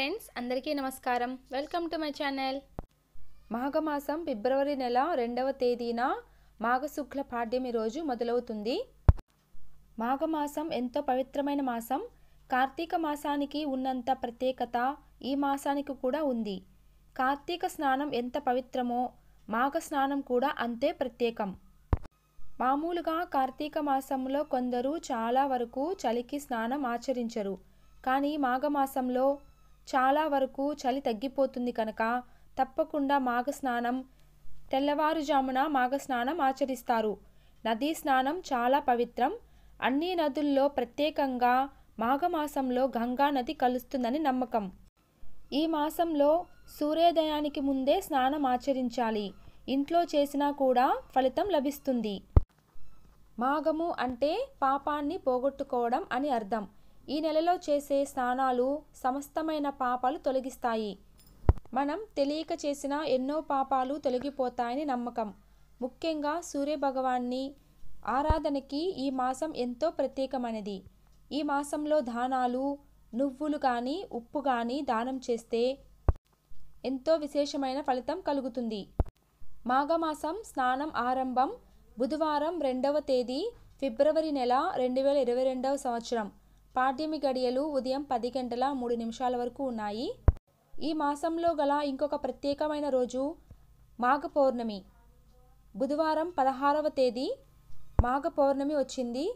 friends అందరికీ నమస్కారం welcome to my channel మాఘమాసం ఫిబ్రవరి నెల రెండవ తేదీన మాఘశుక్ల పాడ్యమి రోజు మొదలవుతుంది మాఘమాసం ఎంతో పవిత్రమైన మాసం కార్తీక మాసానికి ఉన్నంత ప్రత్యేకత ఈ మాసానికి కూడా ఉంది కార్తీక స్నానం ఎంత పవిత్రమో మాఘ స్నానం కూడా అంతే ప్రత్యేకం మామూలుగా కార్తీక మాసంలో కొందరు చాలా వరకు చలికి స్నానం ఆచరించరు కానీ మాఘమాసంలో చాలా వరకు చలి తగ్గిపోతుంది కనుక తప్పకుండా మాఘస్నానం తెల్లవారుజామున మాఘస్నానం ఆచరిస్తారు నదీ స్నానం చాలా పవిత్రం అన్ని నదుల్లో ప్రత్యేకంగా మాఘమాసంలో గంగా నది కలుస్తుందని నమ్మకం ఈ మాసంలో సూర్యోదయానికి ముందే స్నానం ఆచరించాలి ఇంట్లో చేసినా కూడా ఫలితం లభిస్తుంది మాఘము అంటే పాపాన్ని పోగొట్టుకోవడం అని అర్థం ఈ నెలలో చేసే స్నానాలు సమస్తమైన పాపాలు తొలగిస్తాయి మనం తెలియక చేసిన ఎన్నో పాపాలు తొలగిపోతాయని నమ్మకం ముఖ్యంగా సూర్యభగవాన్ని ఆరాధనకి ఈ మాసం ఎంతో ప్రత్యేకమైనది ఈ మాసంలో దానాలు నువ్వులు కానీ ఉప్పు కానీ దానం చేస్తే ఎంతో విశేషమైన ఫలితం కలుగుతుంది మాఘమాసం స్నానం ఆరంభం బుధవారం రెండవ తేదీ ఫిబ్రవరి నెల రెండు వేల ఇరవై రెండవ సంవత్సరం పాడ్యమి గడియలు ఉదయం పది గంటల మూడు నిమిషాల వరకు ఉన్నాయి ఈ మాసంలో గల ఇంకొక ప్రత్యేకమైన రోజు మాఘ పౌర్ణమి బుధవారం పదహారవ తేదీ మాఘ పౌర్ణమి వచ్చింది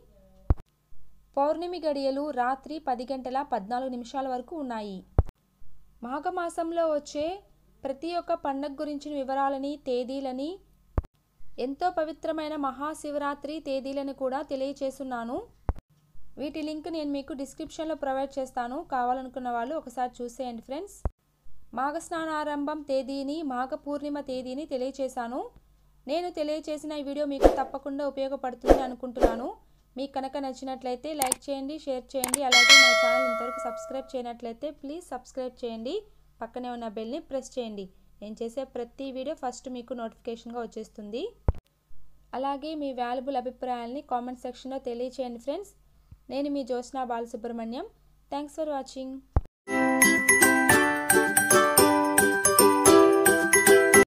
పౌర్ణమి గడియలు రాత్రి పది గంటల పద్నాలుగు నిమిషాల వరకు ఉన్నాయి మాఘమాసంలో వచ్చే ప్రతి ఒక్క పండగ గురించిన వివరాలని తేదీలని ఎంతో పవిత్రమైన మహాశివరాత్రి తేదీలను కూడా తెలియచేస్తున్నాను వీటి లింక్ నేను మీకు డిస్క్రిప్షన్లో ప్రొవైడ్ చేస్తాను కావాలనుకున్న వాళ్ళు ఒకసారి చూసేయండి ఫ్రెండ్స్ మాఘస్నానారంభం తేదీని మాఘ పూర్ణిమ తేదీని తెలియచేశాను నేను తెలియచేసిన ఈ వీడియో మీకు తప్పకుండా ఉపయోగపడుతుంది అనుకుంటున్నాను మీకు కనుక నచ్చినట్లయితే లైక్ చేయండి షేర్ చేయండి అలాగే నా ఛానల్ ఇంతవరకు సబ్స్క్రైబ్ చేయనట్లయితే ప్లీజ్ సబ్స్క్రైబ్ చేయండి పక్కనే ఉన్న బెల్ని ప్రెస్ చేయండి నేను చేసే ప్రతి వీడియో ఫస్ట్ మీకు నోటిఫికేషన్గా వచ్చేస్తుంది అలాగే మీ వాల్యుబుల్ అభిప్రాయాల్ని కామెంట్ సెక్షన్లో తెలియచేయండి ఫ్రెండ్స్ నేను మీ Jyotsna Balasubramaniam thanks for watching